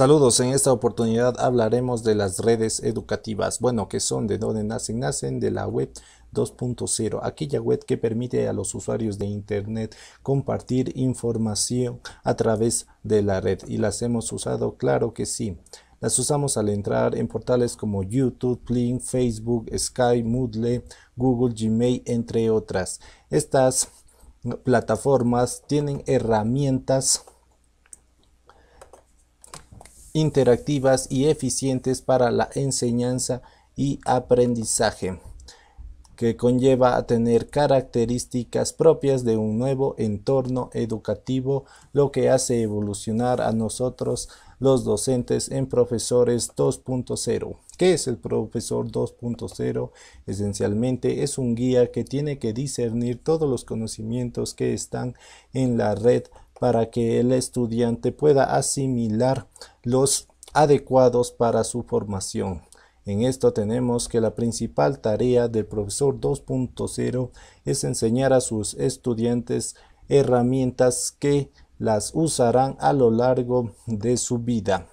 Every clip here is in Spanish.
Saludos, en esta oportunidad hablaremos de las redes educativas. Bueno, que son? ¿De dónde nacen? Nacen de la web 2.0, aquella web que permite a los usuarios de Internet compartir información a través de la red. ¿Y las hemos usado? Claro que sí. Las usamos al entrar en portales como YouTube, Plink, Facebook, Skype, Moodle, Google, Gmail, entre otras. Estas plataformas tienen herramientas interactivas y eficientes para la enseñanza y aprendizaje, que conlleva a tener características propias de un nuevo entorno educativo, lo que hace evolucionar a nosotros los docentes en profesores 2.0. ¿Qué es el profesor 2.0? Esencialmente es un guía que tiene que discernir todos los conocimientos que están en la red para que el estudiante pueda asimilar los adecuados para su formación. En esto tenemos que la principal tarea del profesor 2.0 es enseñar a sus estudiantes herramientas que las usarán a lo largo de su vida.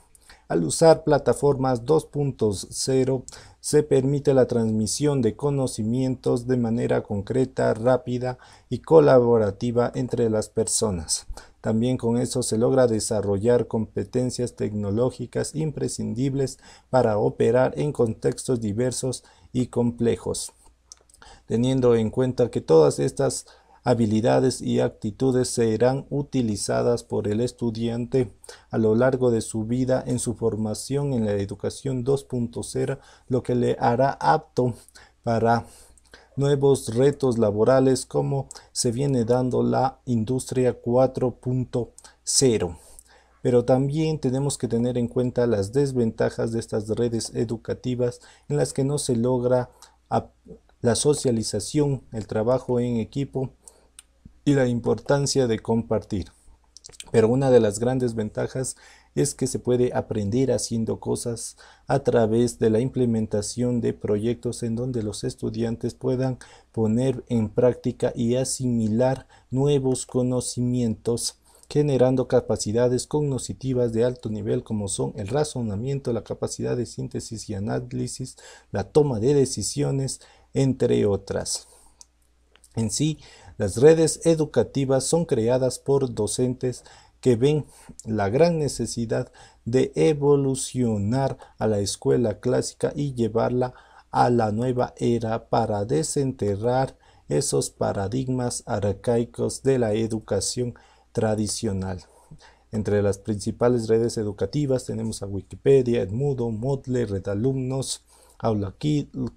Al usar plataformas 2.0 se permite la transmisión de conocimientos de manera concreta, rápida y colaborativa entre las personas. También con eso se logra desarrollar competencias tecnológicas imprescindibles para operar en contextos diversos y complejos. Teniendo en cuenta que todas estas habilidades y actitudes serán utilizadas por el estudiante a lo largo de su vida en su formación en la educación 2.0, lo que le hará apto para nuevos retos laborales como se viene dando la industria 4.0. Pero también tenemos que tener en cuenta las desventajas de estas redes educativas en las que no se logra la socialización, el trabajo en equipo y la importancia de compartir. Pero una de las grandes ventajas es que se puede aprender haciendo cosas a través de la implementación de proyectos en donde los estudiantes puedan poner en práctica y asimilar nuevos conocimientos generando capacidades cognitivas de alto nivel como son el razonamiento, la capacidad de síntesis y análisis, la toma de decisiones, entre otras. En sí, las redes educativas son creadas por docentes que ven la gran necesidad de evolucionar a la escuela clásica y llevarla a la nueva era para desenterrar esos paradigmas arcaicos de la educación tradicional. Entre las principales redes educativas tenemos a Wikipedia, Edmudo, Moodle, Redalumnos,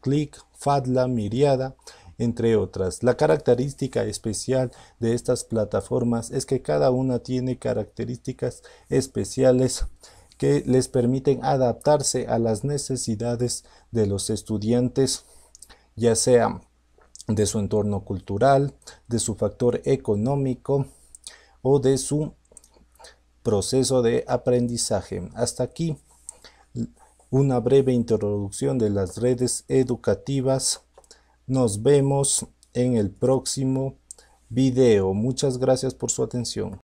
Click, Fadla, Miriada, entre otras. La característica especial de estas plataformas es que cada una tiene características especiales que les permiten adaptarse a las necesidades de los estudiantes, ya sea de su entorno cultural, de su factor económico o de su proceso de aprendizaje. Hasta aquí una breve introducción de las redes educativas nos vemos en el próximo video. Muchas gracias por su atención.